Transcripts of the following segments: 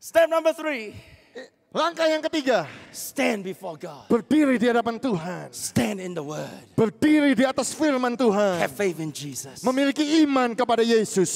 Step number three. Langkah yang ketiga. Stand before God. Berdiri di hadapan Tuhan. Stand in the Word. Berdiri di atas firman Tuhan. Have faith in Jesus. Memiliki iman kepada Yesus.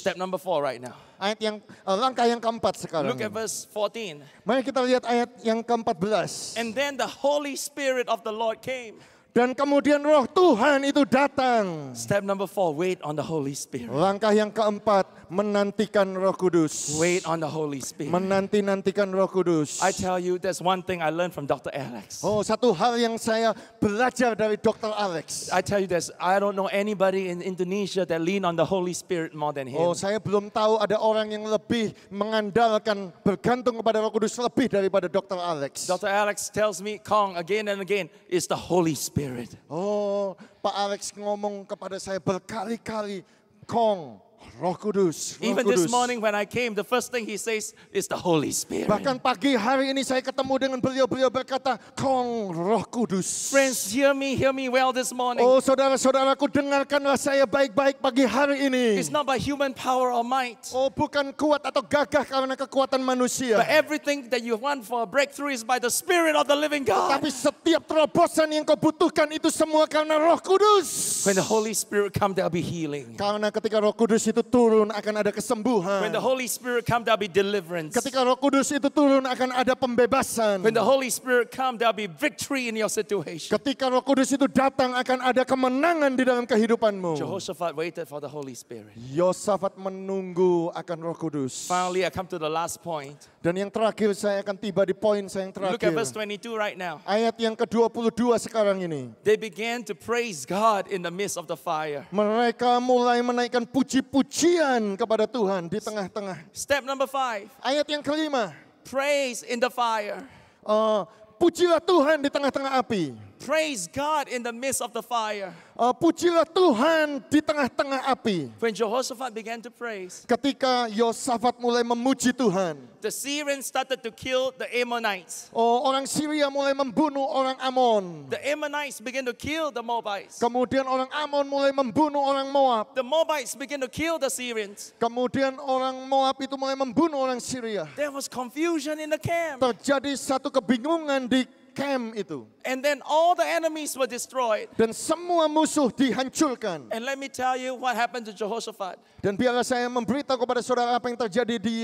Step number four right now. Ayat yang uh, langkah yang keempat sekarang. Look at verse 14. Mari kita lihat ayat yang keempat belas. And then the Holy Spirit of the Lord came. Dan kemudian roh Tuhan itu datang. Step number four, wait on the Holy Spirit. Langkah yang keempat, menantikan roh kudus. Wait on the Holy Spirit. Menanti-nantikan roh kudus. I tell you, there's one thing I learned from Dr. Alex. Oh, satu hal yang saya belajar dari Dr. Alex. I tell you this, I don't know anybody in Indonesia that lean on the Holy Spirit more than him. Oh, saya belum tahu ada orang yang lebih mengandalkan, bergantung kepada roh kudus lebih daripada Dr. Alex. Dr. Alex tells me, Kong, again and again, it's the Holy Spirit. Spirit. Oh, Pak Alex ngomong kepada saya berkali-kali, Kong, Roh Kudus. Roh Even Kudus. this morning when I came, the first thing he says is the Holy Spirit. Bahkan pagi hari ini saya ketemu dengan beliau, beliau berkata, Kong Roh Kudus. Friends, hear me, hear me well this morning. Oh saudara-saudaraku, dengarkanlah saya baik-baik pagi hari ini. It's not by human power or might. Oh bukan kuat atau gagah karena kekuatan manusia. But everything that you want for a breakthrough is by the Spirit of the living God. Tapi setiap terobosan yang kau butuhkan itu semua karena Roh Kudus. When the Holy Spirit come, there'll be healing. Karena ketika Roh Kudus itu itu turun akan ada kesembuhan. When the Holy Spirit come there be deliverance. Ketika Roh Kudus itu turun akan ada pembebasan. When the Holy Spirit come there be victory in your situation. Ketika Roh Kudus itu datang akan ada kemenangan di dalam kehidupanmu. Jehoshaphat waited for the Holy Spirit. Yosafat menunggu akan Roh Kudus. Finally I come to the last point. Dan yang terakhir saya akan tiba di poin saya yang terakhir. Look at verse 22 right now. Ayat yang ke-22 sekarang ini. They began to praise God in the midst of the fire. Mereka mulai menaikkan puji-pujian kepada Tuhan di tengah-tengah. Step number five. Ayat yang kelima. Praise in the fire. Uh, pujilah Tuhan di tengah-tengah api. Praise God in the midst of the fire. Uh, pujilah Tuhan di tengah-tengah api. When Jehoshaphat began to praise, ketika Yosafat mulai memuji Tuhan, the Syrians started to kill the Ammonites. Oh, orang Syria mulai membunuh orang Amon. The Ammonites began to kill the Moabites. Kemudian orang Amon mulai membunuh orang Moab. The Moabites began to kill the Syrians. Kemudian orang Moab itu mulai membunuh orang Syria. There was confusion in the camp. Terjadi satu kebingungan di camp itu. And then all the enemies were destroyed. Dan semua musuh dihancurkan. And let me tell you what happened to Jehoshaphat. Dan biarlah saya memberitahu kepada saudara apa yang terjadi di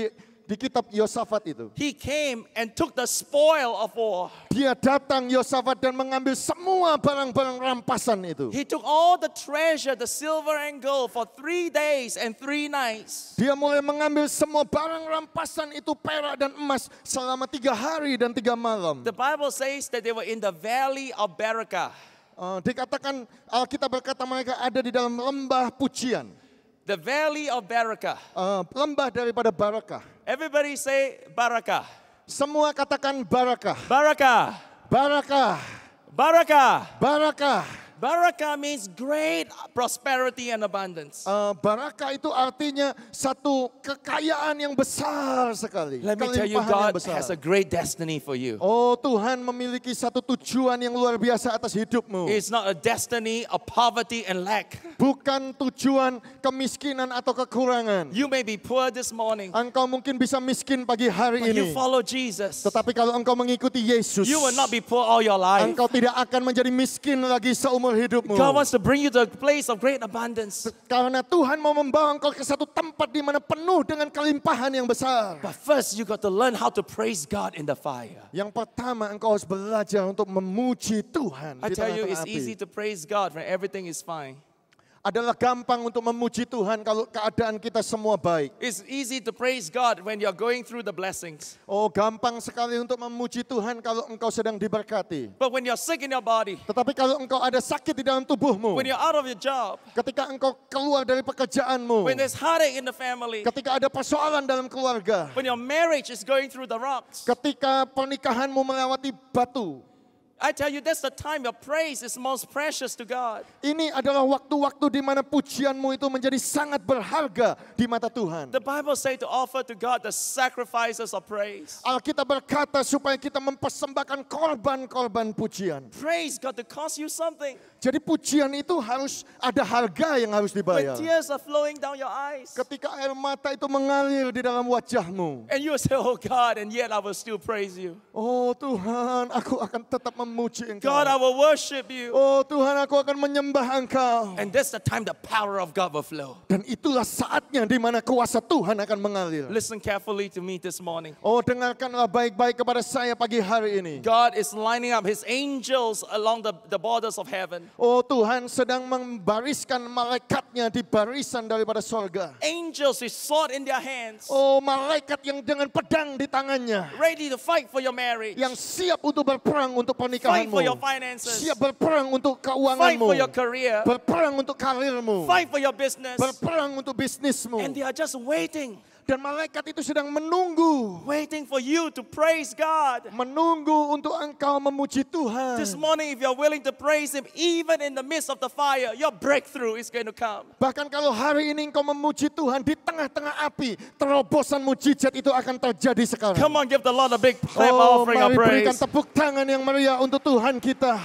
di kitab Yosafat itu. He came and took the spoil of war. Dia datang Yosafat dan mengambil semua barang-barang rampasan itu. He took all the treasure, the silver and gold for three days and three nights. Dia mulai mengambil semua barang rampasan itu perak dan emas selama tiga hari dan tiga malam. The Bible says that they were in the valley of Baraka. Uh, dikatakan Alkitab berkata mereka ada di dalam lembah pujian. The valley of Baraka. Uh, lembah daripada Barakah. Everybody say barakah. Semua katakan barakah. Barakah. Barakah. Barakah. Barakah. Barakah means great prosperity and abundance. Uh, eh, barakah itu artinya satu kekayaan yang besar sekali. Let me tell you, God has a great destiny for you. Oh, Tuhan memiliki satu tujuan yang luar biasa atas hidupmu. It's not a destiny of poverty and lack. Bukan tujuan kemiskinan atau kekurangan. You may be poor this morning. Engkau mungkin bisa miskin pagi hari but ini. You follow Jesus. Tetapi kalau engkau mengikuti Yesus, you will not be poor all your life. Engkau tidak akan menjadi miskin lagi seumur hidupmu. God wants to bring you to a place of great abundance. Karena Tuhan mau membawa engkau ke satu tempat di mana penuh dengan kelimpahan yang besar. But first you got to learn how to praise God in the fire. Yang pertama engkau harus belajar untuk memuji Tuhan I di tell you it's api. easy to praise God when everything is fine. adalah gampang untuk memuji Tuhan kalau keadaan kita semua baik. It's easy to praise God when you're going through the blessings. Oh, gampang sekali untuk memuji Tuhan kalau engkau sedang diberkati. But when you're sick in your body. Tetapi kalau engkau ada sakit di dalam tubuhmu. When you're out of your job. Ketika engkau keluar dari pekerjaanmu. When there's heartache in the family. Ketika ada persoalan dalam keluarga. When your marriage is going through the rocks. Ketika pernikahanmu melewati batu. I tell you, that's the time your praise is most precious to God. Ini adalah waktu-waktu di mana pujianmu itu menjadi sangat berharga di mata Tuhan. The Bible say to offer to God the sacrifices of praise. Alkitab berkata supaya kita mempersembahkan korban-korban pujian. Praise got to cost you something. Jadi pujian itu harus ada harga yang harus dibayar. When tears are flowing down your eyes. Ketika air mata itu mengalir di dalam wajahmu. And you say, oh God, and yet I will still praise you. Oh Tuhan, aku akan tetap mem memuji Engkau. God, I will worship you. Oh Tuhan, aku akan menyembah Engkau. And that's the time the power of God will flow. Dan itulah saatnya di mana kuasa Tuhan akan mengalir. Listen carefully to me this morning. Oh, dengarkanlah baik-baik kepada saya pagi hari ini. God is lining up his angels along the, the borders of heaven. Oh Tuhan sedang membariskan malaikatnya di barisan daripada sorga. Angels with sword in their hands. Oh, malaikat yang dengan pedang di tangannya. Ready to fight for your marriage. Yang siap untuk berperang untuk pernikahan Fight for your finances. Fight for your career. Fight for your business. And they are just waiting. dan malaikat itu sedang menunggu. Waiting for you to praise God. Menunggu untuk engkau memuji Tuhan. This morning if you're willing to praise him even in the midst of the fire, your breakthrough is going to come. Bahkan kalau hari ini engkau memuji Tuhan di tengah-tengah api, terobosan mujizat itu akan terjadi sekarang. Come on give the Lord a big clap oh, offering of praise. Mari berikan tepuk tangan yang meriah untuk Tuhan kita.